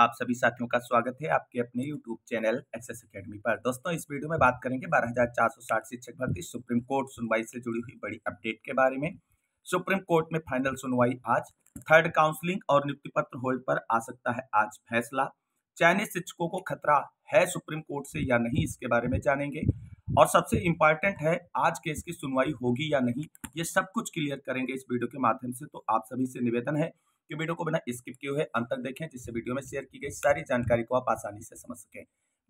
आप सभी साथियों का स्वागत है आपके अपने YouTube चैनल एक्सेस अकेडमी पर दोस्तों इस वीडियो में बात करेंगे 12,460 शिक्षक भर्ती सुप्रीम कोर्ट सुनवाई से जुड़ी हुई बड़ी अपडेट के बारे में सुप्रीम कोर्ट में फाइनल सुनवाई आज थर्ड काउंसलिंग और नियुक्ति पत्र होल्ड पर आ सकता है आज फैसला चाइनीज शिक्षकों को खतरा है सुप्रीम कोर्ट से या नहीं इसके बारे में जानेंगे और सबसे इम्पॉर्टेंट है आज केस की सुनवाई होगी या नहीं ये सब कुछ क्लियर करेंगे इस वीडियो के माध्यम से तो आप सभी से निवेदन है कि वीडियो को बिना स्किप किए हुए अंत तक देखें जिससे वीडियो में शेयर की गई सारी जानकारी को आप आसानी से समझ सकें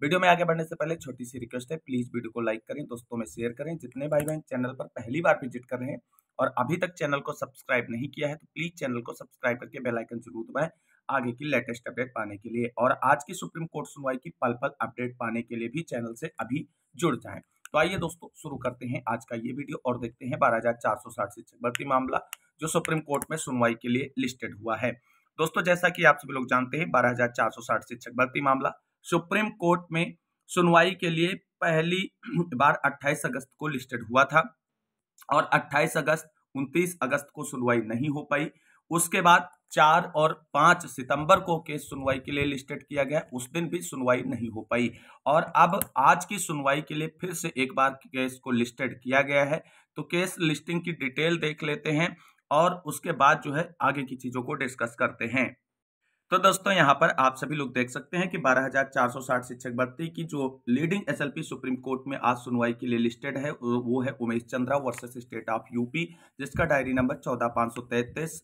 वीडियो में आगे बढ़ने से पहले छोटी सी रिक्वेस्ट है प्लीज वीडियो को लाइक करें दोस्तों में शेयर करें जितने भाई बहन चैनल पर पहली बार विजिट कर रहे हैं और अभी तक चैनल को सब्सक्राइब नहीं किया है तो प्लीज चैनल को सब्सक्राइब करके बेल आइकन जरूर दबाएं आगे की लेटेस्ट अपडेट पाने के लिए और आज की सुप्रीम कोर्ट सुनवाई की पल पल अपडेट पाने के लिए भी चैनल से अभी जुड़ जाएं तो आइए दोस्तों शुरू करते हैं आज का ये वीडियो और देखते हैं बारह हजार चार सौ साठ से भर्ती मामला जो सुप्रीम कोर्ट में सुनवाई के लिए लिस्टेड हुआ है दोस्तों जैसा कि आप सभी लोग जानते हैं 12,460 शिक्षक भर्ती मामला सुप्रीम कोर्ट में सुनवाई के लिए पहली बार 28 अगस्त को लिस्टेड हुआ था और 28 अगस्त 29 अगस्त को सुनवाई नहीं हो पाई उसके बाद चार और पांच सितंबर को केस सुनवाई के लिए लिस्टेड किया गया उस दिन भी सुनवाई नहीं हो पाई और अब आज की सुनवाई के लिए फिर से एक बार केस को लिस्टेड किया गया है तो केस लिस्टिंग की डिटेल देख लेते हैं और उसके बाद जो है आगे की चीज़ों को डिस्कस करते हैं तो दोस्तों यहाँ पर आप सभी लोग देख सकते हैं कि 12,460 शिक्षक भर्ती की जो लीडिंग एसएलपी सुप्रीम कोर्ट में आज सुनवाई के लिए लिस्टेड है वो है Umesh Chandra versus state of UP जिसका डायरी नंबर चौदह पांच सौ तैतीस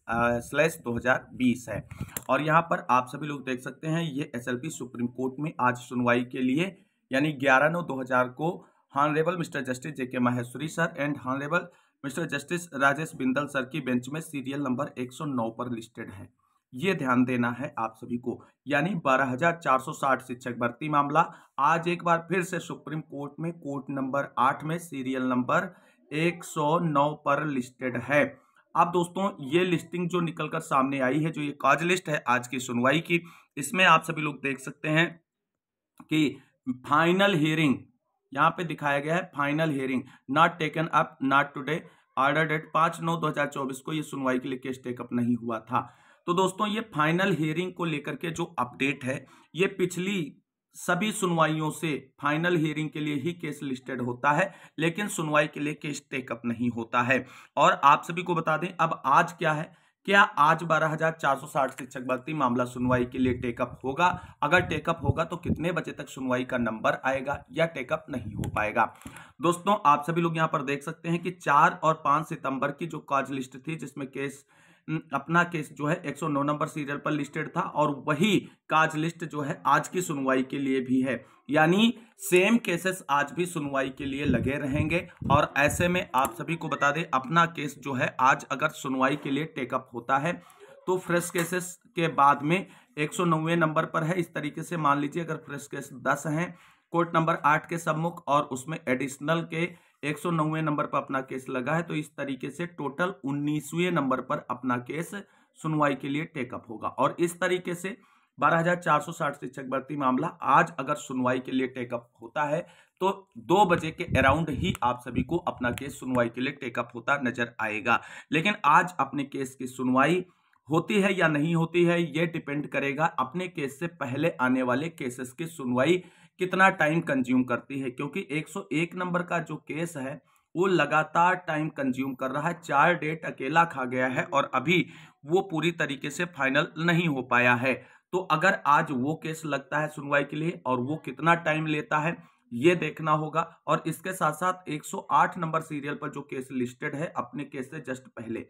स्लैश दो हजार बीस है और यहाँ पर आप सभी लोग देख सकते हैं ये एसएलपी सुप्रीम कोर्ट में आज सुनवाई के लिए यानी ग्यारह नौ दो हजार को honourable mister justice J K sir and honourable mister justice Rajesh Bindal sir की बेंच में सीरियल नंबर 109 पर लिस्टेड है ये ध्यान देना है आप सभी को यानी 12,460 शिक्षक भर्ती मामला आज एक बार फिर से सुप्रीम कोर्ट में कोर्ट नंबर आठ में सीरियल नंबर 109 पर लिस्टेड है आप दोस्तों ये लिस्टिंग जो निकलकर सामने आई है जो ये काज लिस्ट है आज की सुनवाई की इसमें आप सभी लोग देख सकते हैं कि फाइनल हियरिंग यहाँ पे दिखाया गया है final hearing not taken up not today order date पांच नौ दो हजार चौबीस को ये सुनवाई के लिए केस टेकअप नहीं हुआ था तो दोस्तों ये फाइनल हियरिंग को लेकर के जो अपडेट है ये पिछली सभी सुनवाइयों से फाइनल हियरिंग के लिए ही केस लिस्टेड होता है लेकिन सुनवाई के लिए केस टेकअप नहीं होता है और आप सभी को बता दें अब आज क्या है क्या आज 12,460 शिक्षक भर्ती मामला सुनवाई के लिए टेकअप होगा अगर टेकअप होगा तो कितने बजे तक सुनवाई का नंबर आएगा या टेकअप नहीं हो पाएगा दोस्तों आप सभी लोग यहाँ पर देख सकते हैं कि चार और पांच सितंबर की जो काज लिस्ट थी जिसमें केस अपना केस जो है 109 नंबर सीरियल पर लिस्टेड था और वही काज लिस्ट जो है आज की सुनवाई के लिए भी है यानी सेम केसेस आज भी सुनवाई के लिए लगे रहेंगे और ऐसे में आप सभी को बता दें अपना केस जो है आज अगर सुनवाई के लिए टेकअप होता है तो फ्रेश केसेस के बाद में एक नंबर पर है इस तरीके से मान लीजिए अगर फ्रेश केस दस हैं कोर्ट नंबर आठ के सम्मुख और उसमें एडिशनल के एक सौ नंबर पर अपना केस लगा है तो इस तरीके से टोटल उन्नीसवें नंबर पर अपना केस सुनवाई के लिए टेकअप होगा और इस तरीके से 12,460 शिक्षक भर्ती मामला आज अगर सुनवाई के लिए टेकअप होता है तो दो बजे के अराउंड ही आप सभी को अपना केस सुनवाई के लिए टेकअप होता नजर आएगा लेकिन आज अपने केस की सुनवाई होती है या नहीं होती है ये डिपेंड करेगा अपने केस से पहले आने वाले केसेस की सुनवाई कितना टाइम कंज्यूम करती है क्योंकि 101 नंबर का जो केस है वो लगातार टाइम कंज्यूम कर रहा है चार डेट अकेला खा गया है और अभी वो पूरी तरीके से फाइनल नहीं हो पाया है तो अगर आज वो केस लगता है सुनवाई के लिए और वो कितना टाइम लेता है ये देखना होगा और इसके साथ साथ 108 नंबर सीरियल पर जो केस लिस्टेड है अपने केस से जस्ट पहले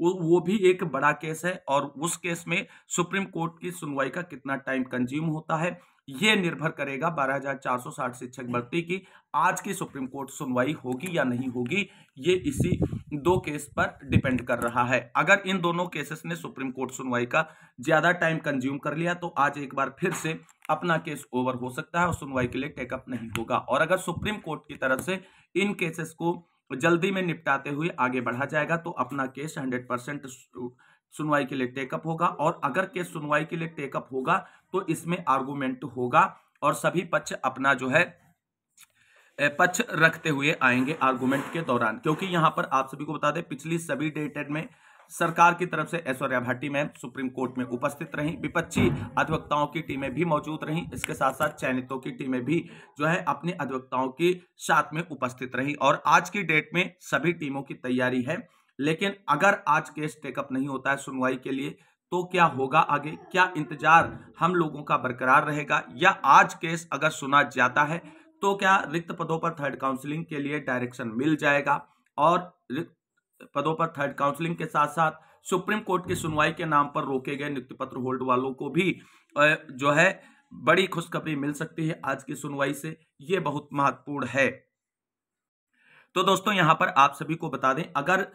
वो वो भी एक बड़ा केस है और उस केस में सुप्रीम कोर्ट की सुनवाई का कितना टाइम कंज्यूम होता है ये निर्भर करेगा 12,460 शिक्षक भर्ती की आज की सुप्रीम कोर्ट सुनवाई होगी या नहीं होगी ये इसी दो केस पर डिपेंड कर रहा है अगर इन दोनों केसेस ने सुप्रीम कोर्ट सुनवाई का ज्यादा टाइम कंज्यूम कर लिया तो आज एक बार फिर से अपना केस ओवर हो सकता है और सुनवाई के लिए टेकअप नहीं होगा और अगर सुप्रीम कोर्ट की तरफ से इन केसेस को जल्दी में निपटाते हुए आगे बढ़ा जाएगा तो अपना केस हंड्रेड परसेंट सुनवाई के लिए टेकअप होगा और अगर केस सुनवाई के लिए टेकअप होगा तो इसमें आर्गूमेंट होगा और सभी पक्ष अपना जो है पक्ष रखते हुए आएंगे आर्गूमेंट के दौरान क्योंकि यहाँ पर आप सभी को बता दें पिछली सभी डेटेड में सरकार की तरफ से Aishwarya Bhati ma'am supreme court में उपस्थित रही विपक्षी अधिवक्ताओं की टीमें भी मौजूद रही इसके साथ साथ चयनितों की टीमें भी जो है अपने अधिवक्ताओं के साथ में उपस्थित रही और आज की डेट में सभी टीमों की तैयारी है लेकिन अगर आज केस टेकअप नहीं होता है सुनवाई के लिए तो क्या होगा आगे क्या इंतजार हम लोगों का बरकरार रहेगा या आज केस अगर सुना जाता है तो क्या रिक्त पदों पर थर्ड काउंसलिंग के लिए डायरेक्शन मिल जाएगा और रिक्त पदों पर थर्ड काउंसलिंग के साथ साथ सुप्रीम कोर्ट की सुनवाई के नाम पर रोके गए नियुक्ति पत्र होल्ड वालों को भी जो है बड़ी खुशखबरी मिल सकती है आज की सुनवाई से ये बहुत महत्वपूर्ण है तो दोस्तों यहाँ पर आप सभी को बता दें अगर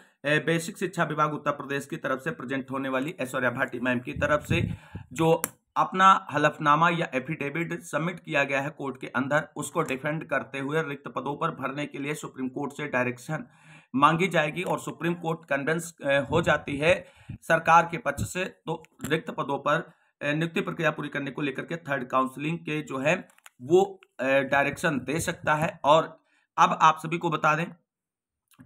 बेसिक शिक्षा विभाग उत्तर प्रदेश की तरफ से प्रेजेंट होने वाली ऐश्वर्या भाटी मैम की तरफ से जो अपना हलफनामा या एफिडेविट सबमिट किया गया है कोर्ट के अंदर उसको डिफेंड करते हुए रिक्त पदों पर भरने के लिए सुप्रीम कोर्ट से डायरेक्शन मांगी जाएगी और सुप्रीम कोर्ट कन्वेंस हो जाती है सरकार के पक्ष से तो रिक्त पदों पर नियुक्ति प्रक्रिया पूरी करने को लेकर के थर्ड काउंसलिंग के जो है वो डायरेक्शन दे सकता है और अब आप सभी को बता दें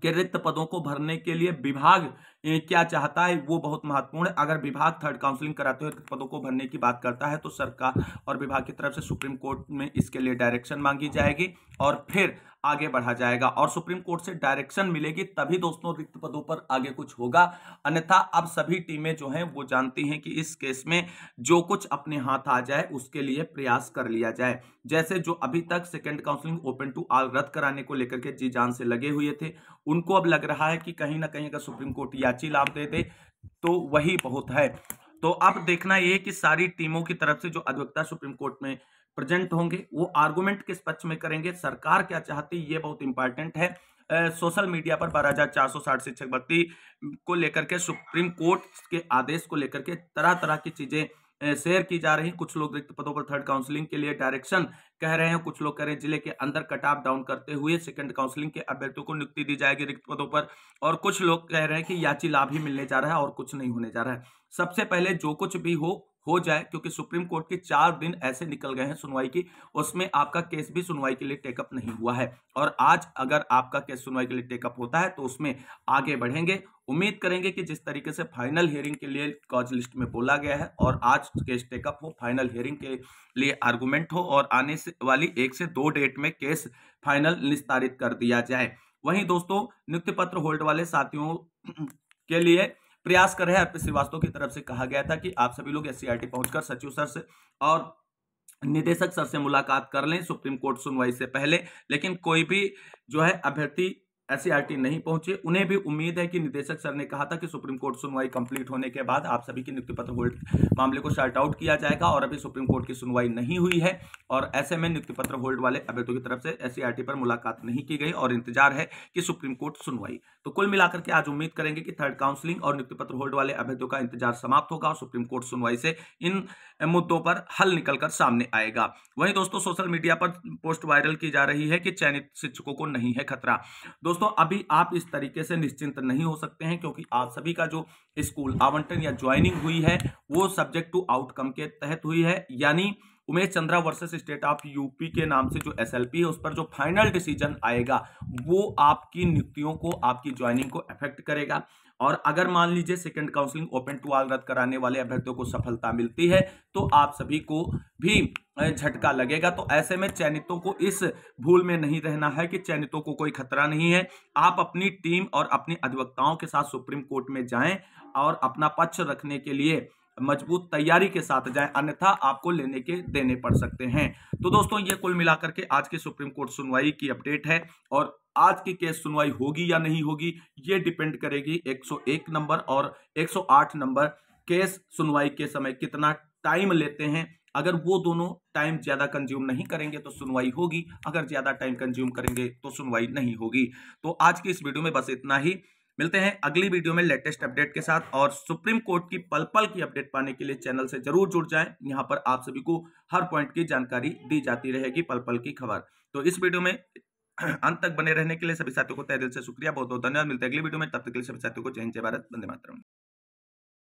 कि रिक्त पदों को भरने के लिए विभाग क्या चाहता है वो बहुत महत्वपूर्ण है अगर विभाग थर्ड काउंसलिंग कराते हुए पदों को भरने की बात करता है तो सरकार और विभाग की तरफ से सुप्रीम कोर्ट में इसके लिए डायरेक्शन मांगी जाएगी और फिर आगे बढ़ा जाएगा और सुप्रीम कोर्ट से डायरेक्शन मिलेगी तभी दोस्तों रिक्त पदों पर आगे कुछ होगा अन्यथा अब सभी टीमें जो हैं वो जानती हैं कि इस केस में जो कुछ अपने हाथ आ जाए उसके लिए प्रयास कर लिया जाए जैसे जो अभी तक second counselling open to all रद्द कराने को लेकर के जी जान से लगे हुए थे उनको अब लग रहा है कि कहीं ना कहीं अगर सुप्रीम कोर्ट या अच्छी लाभ दे तो वही बहुत है तो अब देखना यह कि सारी टीमों की तरफ से जो अधिवक्ता सुप्रीम कोर्ट में प्रेजेंट होंगे वो आर्गूमेंट किस पक्ष में करेंगे सरकार क्या चाहती ये बहुत इंपॉर्टेंट है सोशल मीडिया पर बारह हजार चार सौ साठ शिक्षक भर्ती को लेकर के सुप्रीम कोर्ट के आदेश को लेकर के तरह तरह की चीजें शेयर की जा रही कुछ लोग रिक्त पदों पर थर्ड काउंसलिंग के लिए डायरेक्शन कह रहे हैं कुछ लोग कह रहे हैं जिले के अंदर कट डाउन करते हुए सेकंड काउंसलिंग के अभ्यर्थियों को नियुक्ति दी जाएगी रिक्त पदों पर और कुछ लोग कह रहे हैं कि याची लाभ ही मिलने जा रहा है और कुछ नहीं होने जा रहा है सबसे पहले जो कुछ भी हो हो जाए क्योंकि सुप्रीम कोर्ट के चार दिन ऐसे निकल गए हैं सुनवाई की उसमें आपका केस भी सुनवाई के लिए टेकअप नहीं हुआ है और आज अगर आपका केस सुनवाई के लिए टेकअप होता है तो उसमें आगे बढ़ेंगे उम्मीद करेंगे कि जिस तरीके से फाइनल हियरिंग के लिए कॉज लिस्ट में बोला गया है और आज केस टेकअप हो फाइनल हियरिंग के लिए आर्गूमेंट हो और आने से वाली एक से दो डेट में केस फाइनल निस्तारित कर दिया जाए वहीं दोस्तों नियुक्ति पत्र होल्ड वाले साथियों के लिए प्रयास कर रहे हैं आरपी श्रीवास्तव की तरफ से कहा गया था कि आप सभी लोग एस सी पहुंचकर सचिव सर से और निदेशक सर से मुलाकात कर लें सुप्रीम कोर्ट सुनवाई से पहले लेकिन कोई भी जो है अभ्यर्थी एससीआरटी e नहीं पहुंचे उन्हें भी उम्मीद है कि निदेशक सर ने कहा था कि सुप्रीम कोर्ट सुनवाई कंप्लीट होने के बाद आप सभी की नियुक्ति पत्र होल्ड मामले को शार्ट आउट किया जाएगा और अभी सुप्रीम कोर्ट की सुनवाई नहीं हुई है और ऐसे में नियुक्ति पत्र होल्ड वाले अभ्यर्थियों की तरफ से एस e पर मुलाकात नहीं की गई और इंतजार है कि सुप्रीम कोर्ट सुनवाई तो कुल मिलाकर के आज उम्मीद करेंगे कि थर्ड काउंसिलिंग और नियुक्ति पत्र होल्ड वाले अभ्यर्थियों का इंतजार समाप्त होगा और सुप्रीम कोर्ट सुनवाई से इन मुद्दों पर हल निकलकर सामने आएगा वहीं दोस्तों सोशल मीडिया पर पोस्ट वायरल की जा रही है कि चयनित शिक्षकों को नहीं है खतरा दोस्तों दोस्तों अभी आप इस तरीके से निश्चिंत नहीं हो सकते हैं क्योंकि आप सभी का जो स्कूल आवंटन या ज्वाइनिंग हुई है वो सब्जेक्ट टू आउटकम के तहत हुई है यानी Umesh Chandra versus state of UP के नाम से जो एसएलपी है उस पर जो फाइनल डिसीजन आएगा वो आपकी नियुक्तियों को आपकी ज्वाइनिंग को अफेक्ट करेगा और अगर मान लीजिए second counselling open to all रद्द कराने वाले अभ्यर्थियों को सफलता मिलती है तो आप सभी को भी झटका लगेगा तो ऐसे में चयनितों को इस भूल में नहीं रहना है कि चयनितों को कोई खतरा नहीं है आप अपनी टीम और अपने अधिवक्ताओं के साथ सुप्रीम कोर्ट में जाएं और अपना पक्ष रखने के लिए मजबूत तैयारी के साथ जाएं अन्यथा आपको लेने के देने पड़ सकते हैं तो दोस्तों ये कुल मिलाकर के आज की सुप्रीम कोर्ट सुनवाई की अपडेट है और आज की केस सुनवाई होगी या नहीं होगी ये डिपेंड करेगी एक नंबर और एक नंबर केस सुनवाई के समय कितना टाइम लेते हैं अगर वो दोनों टाइम ज़्यादा कंज्यूम नहीं करेंगे तो सुनवाई होगी अगर ज़्यादा टाइम कंज्यूम करेंगे तो सुनवाई नहीं होगी तो आज की इस वीडियो में बस इतना ही मिलते हैं अगली वीडियो में लेटेस्ट अपडेट के साथ और सुप्रीम कोर्ट की पल पल की अपडेट पाने के लिए चैनल से जरूर जुड़ जाएं यहाँ पर आप सभी को हर पॉइंट की जानकारी दी जाती रहेगी पल पल की खबर तो इस वीडियो में अंत तक बने रहने के लिए सभी साथियों को तय दिल से शुक्रिया बहुत बहुत धन्यवाद मिलते हैं अगली वीडियो में तब तक के लिए सभी साथियों को जय जय भारत वंदे मातरम